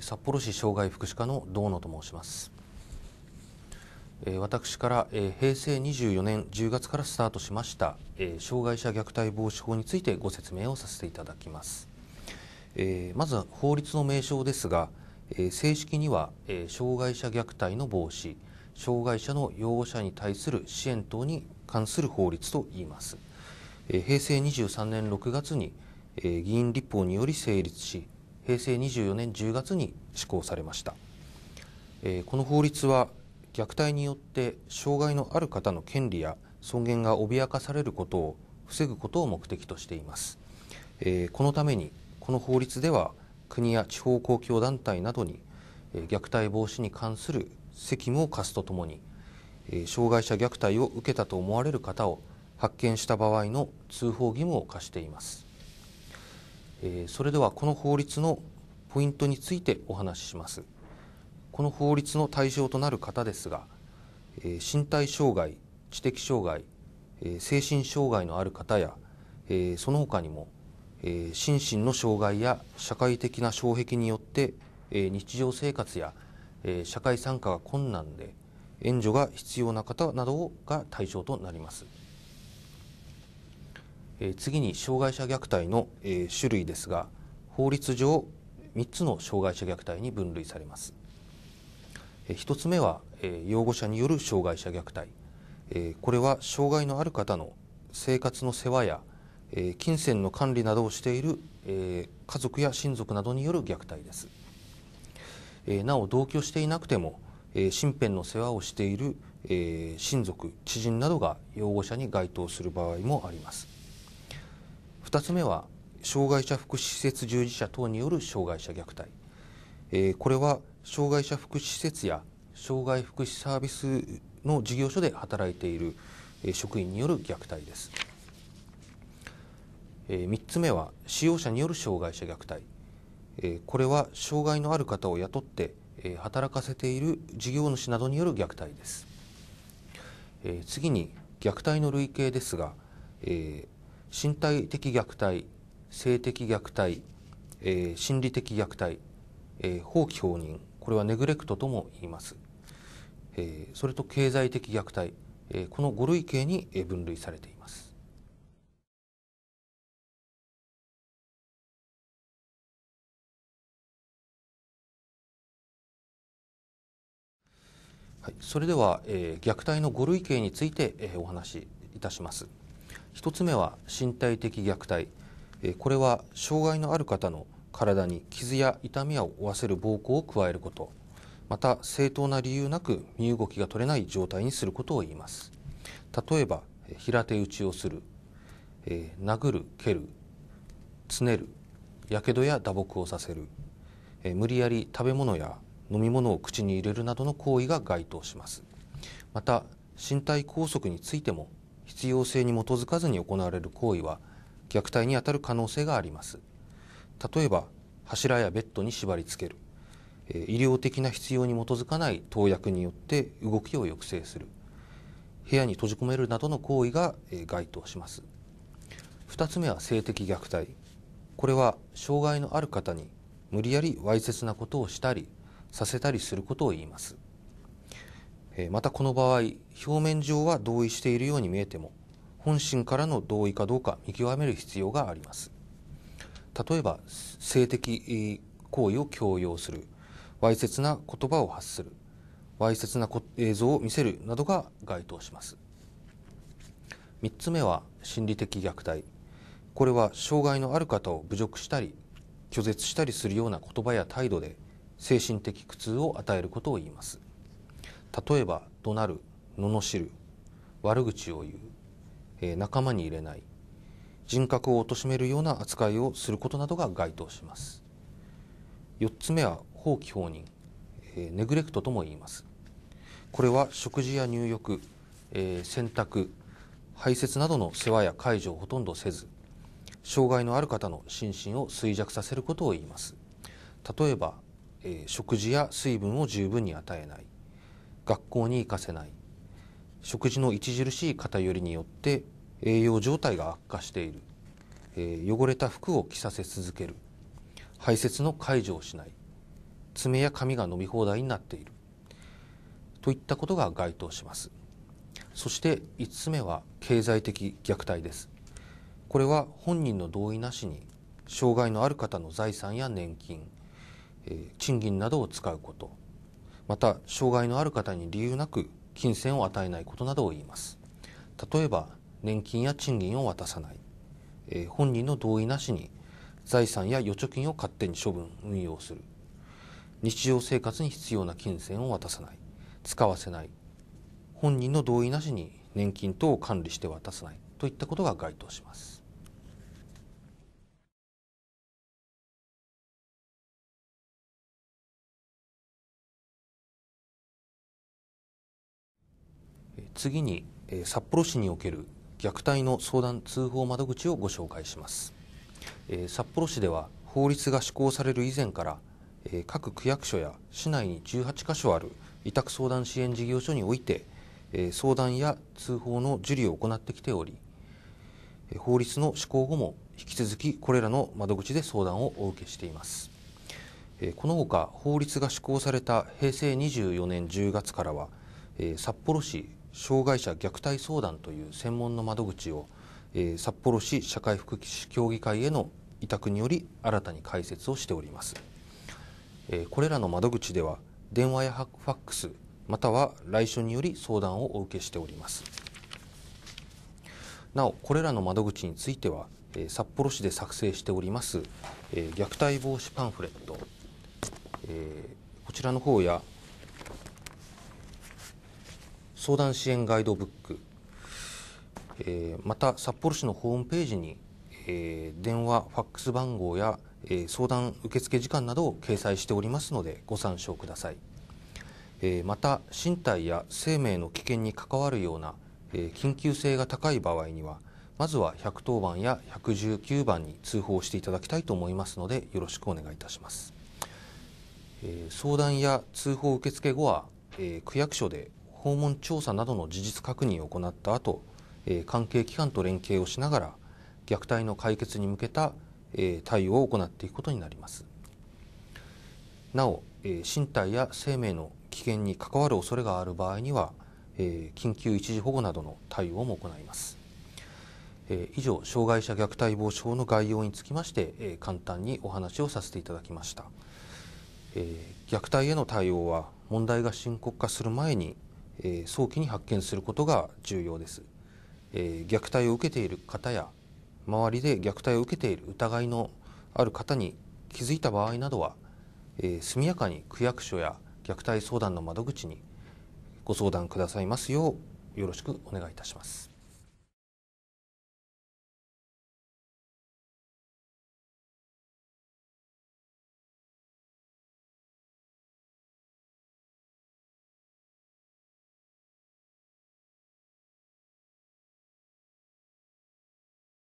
札幌市障害福祉課の道野と申します私から平成24年10月からスタートしました障害者虐待防止法についてご説明をさせていただきますまず法律の名称ですが正式には障害者虐待の防止障害者の養護者に対する支援等に関する法律と言います平成23年6月に議員立法により成立し平成24年10月に施行されました、えー、この法律は虐待によって障害のある方の権利や尊厳が脅かされることを防ぐことを目的としています、えー、このためにこの法律では国や地方公共団体などに、えー、虐待防止に関する責務を課すとともに、えー、障害者虐待を受けたと思われる方を発見した場合の通報義務を課していますえー、それではこの法律のポイントについてお話ししますこの法律の対象となる方ですが、えー、身体障害知的障害、えー、精神障害のある方や、えその他にも、え心身の障害や社会的な障壁によって、え日常生活や、え社会参加が困難で援助が必要な方などが対象となります。え次に障害者虐待の、え種類ですが法律上3つの障害者虐待に分類されます、え1つ目は、え養護者による障害者虐待、えこれは障害のある方の生活の世話や、え金銭の管理などをしている、え家族や親族などによる虐待です、えなお同居していなくても、え身辺の世話をしている、え親族知人などが養護者に該当する場合もあります2つ目は障害者福祉施設従事者等による障害者虐待、えー、これは障害者福祉施設や障害福祉サービスの事業所で働いている職員による虐待です。3つ目は使用者による障害者虐待これは障害のある方を雇って働かせている事業主などによる虐待です次に虐待の類型ですが身体的虐待性的虐待、えー、心理的虐待、えー、放棄放任これはネグレクトとも言います、えー、それと経済的虐待、えー、この5類型に分類されていますそれでは、えー、虐待の5類型について、えー、お話しいたします。1つ目は身体的虐待、これは障害のある方の体に傷や痛みを負わせる暴行を加えることまた正当な理由なく身動きが取れない状態にすることを言います例えば平手打ちをする、え殴る蹴るつねるやけどや打撲をさせる、え無理やり食べ物や飲み物を口に入れるなどの行為が該当しますまた身体拘束についても必要性に基づかずに行われる行為は虐待にあたる可能性があります例えば柱やベッドに縛り付ける医療的な必要に基づかない投薬によって動きを抑制する部屋に閉じ込めるなどの行為が該当します2つ目は性的虐待これは障害のある方に無理やりわいせつなことをしたりさせたりすることを言いますまたこの場合表面上は同意しているように見えても本心からの同意かどうか見極める必要があります例えば性的行為を強要するわいせつな言葉を発するわいせつな映像を見せるなどが該当します3つ目は心理的虐待これは障害のある方を侮辱したり拒絶したりするような言葉や態度で精神的苦痛を与えることを言います例えば怒鳴る罵る悪口を言う、えー、仲間に入れない人格を貶めるような扱いをすることなどが該当します4つ目は放棄放任、えー、ネグレクトとも言いますこれは食事や入浴、えー、洗濯排泄などの世話や介助をほとんどせず障害のある方の心身を衰弱させることを言います例えば、えー、食事や水分を十分に与えない学校に行かせない食事の著しい偏りによって栄養状態が悪化している、えー、汚れた服を着させ続ける排泄の解除をしない爪や髪が伸び放題になっているといったことが該当しますそして5つ目は経済的虐待ですこれは本人の同意なしに障害のある方の財産や年金、えー、賃金などを使うことまた障害のある方に理由なく金銭を与えないことなどを言います例えば年金や賃金を渡さない、えー、本人の同意なしに財産や預貯金を勝手に処分運用する日常生活に必要な金銭を渡さない使わせない本人の同意なしに年金等を管理して渡さないといったことが該当します次に、え札幌市における虐待の相談通報窓口をご紹介します、え札幌市では法律が施行される以前から、え各区役所や市内に18カ所ある委託相談支援事業所において、え相談や通報の受理を行ってきておりえ法律の施行後も引き続きこれらの窓口で相談をお受けしていますえこのほか法律が施行された平成24年10月からはえ札幌市障害者虐待相談という専門の窓口を、えー、札幌市社会福祉協議会への委託により新たに開設をしております、えー、これらの窓口では電話やファックスまたは来所により相談をお受けしておりますなおこれらの窓口については、えー、札幌市で作成しております、えー、虐待防止パンフレット、えー、こちらの方や相談支援ガイドブック、えー、また札幌市のホームページに、えー、電話、ファックス番号や、えー、相談受付時間などを掲載しておりますのでご参照ください、えー、また身体や生命の危険に関わるような、えー、緊急性が高い場合にはまずは110番や119番に通報していただきたいと思いますのでよろしくお願いいたします、えー、相談や通報受付後は、えー、区役所で訪問調査などの事実確認を行った後、えー、関係機関と連携をしながら虐待の解決に向けた、えー、対応を行っていくことになりますなお、えー、身体や生命の危険に関わる恐れがある場合には、え緊急一時保護などの対応も行います、え以上障害者虐待防止法の概要につきまして、え簡単にお話をさせていただきました、え虐待への対応は問題が深刻化する前にえー、早期に発見することが重要です、えー、虐待を受けている方や周りで虐待を受けている疑いのある方に気づいた場合などは、えー、速やかに区役所や虐待相談の窓口にご相談くださいますようよろしくお願いいたします